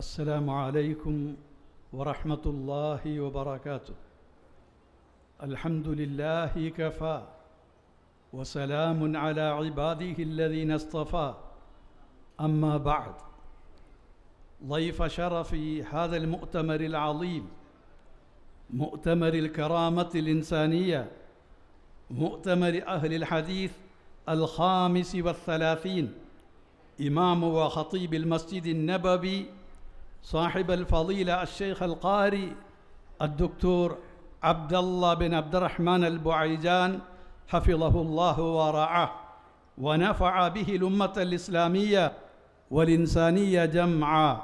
السلام عليكم ورحمة الله وبركاته الحمد لله كفى وسلام على عباده الذين اصطفى أما بعد ضيف شرف هذا المؤتمر العظيم مؤتمر الكرامة الإنسانية مؤتمر أهل الحديث الخامس والثلاثين إمام وخطيب المسجد النبوي صاحب الفضيلة الشيخ القاري الدكتور عبد الله بن عبد الرحمن البعيجان حفظه الله ورعاه ونفع به الأمة الإسلامية والإنسانية جمعا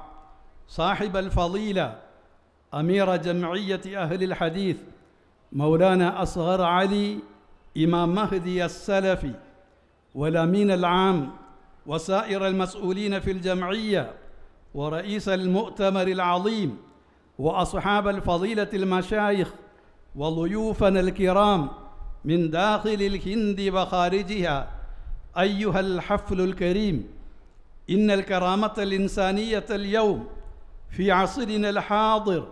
صاحب الفضيلة أمير جمعية أهل الحديث مولانا أصغر علي إمام مهدي السلفي والأمين العام وسائر المسؤولين في الجمعية ورئيس المؤتمر العظيم وأصحاب الفضيلة المشايخ وضيوفنا الكرام من داخل الهند وخارجها أيها الحفل الكريم إن الكرامة الإنسانية اليوم في عصرنا الحاضر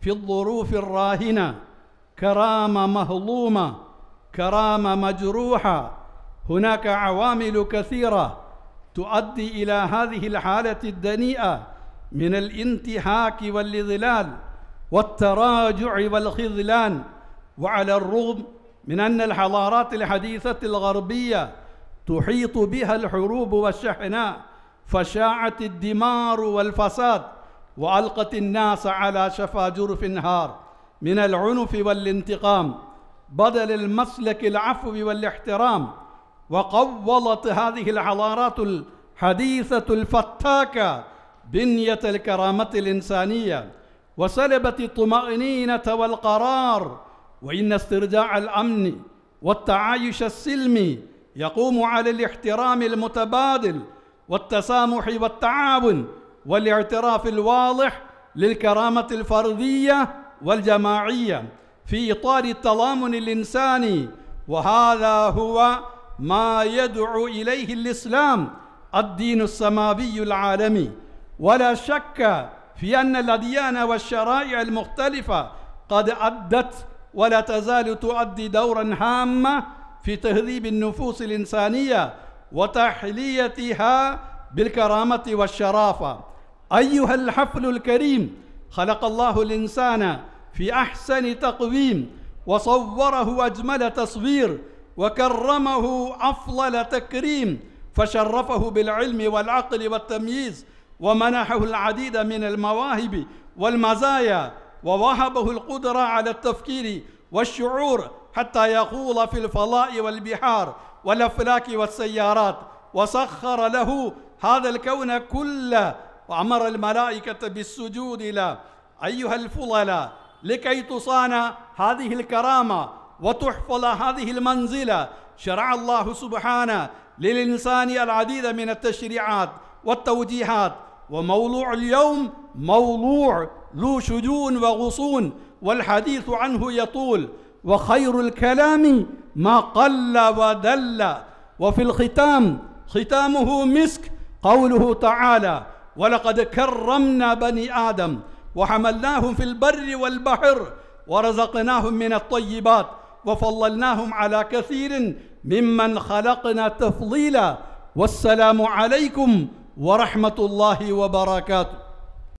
في الظروف الراهنة كرامة مهضومة كرامة مجروحة هناك عوامل كثيرة تؤدي إلى هذه الحالة الدنيئة من الانتهاك والإضلال والتراجع والخذلان وعلى الرغم من أن الحضارات الحديثة الغربية تحيط بها الحروب والشحناء فشاعت الدمار والفساد وألقت الناس على شفا جرف هار من العنف والانتقام بدل المسلك العفو والاحترام وقوّلت هذه الحضارات الحديثة الفتاكة بنية الكرامة الإنسانية وسلبت الطمأنينة والقرار وإن استرجاع الأمن والتعايش السلمي يقوم على الاحترام المتبادل والتسامح والتعاون والاعتراف الواضح للكرامة الفردية والجماعية في إطار التضامن الإنساني وهذا هو ما يدعو إليه الإسلام الدين السماوي العالمي ولا شك في أن الأديان والشرائع المختلفة قد أدت ولا تزال تؤدي دورا هاما في تهذيب النفوس الإنسانية وتحليتها بالكرامة والشرافة أيها الحفل الكريم خلق الله الإنسان في أحسن تقويم وصوره أجمل تصوير وكرمه أفضل تكريم فشرفه بالعلم والعقل والتمييز ومنحه العديد من المواهب والمزايا ووهبه القدرة على التفكير والشعور حتى يخوض في الفضاء والبحار والأفلاك والسيارات وسخر له هذا الكون كله وأمر الملائكة بالسجود له أيها الفضلاء لكي تصان هذه الكرامة وتحفظ هذه المنزلة شرع الله سبحانه للإنسان العديد من التشريعات والتوجيهات وموضوع اليوم موضوع ذو شجون وغصون والحديث عنه يطول وخير الكلام ما قل ودل وفي الختام ختامه مسك قوله تعالى ولقد كرمنا بني آدم وحملناهم في البر والبحر ورزقناهم من الطيبات وفضلناهم على كثير ممن خلقنا تفضيلا والسلام عليكم ورحمه الله وبركاته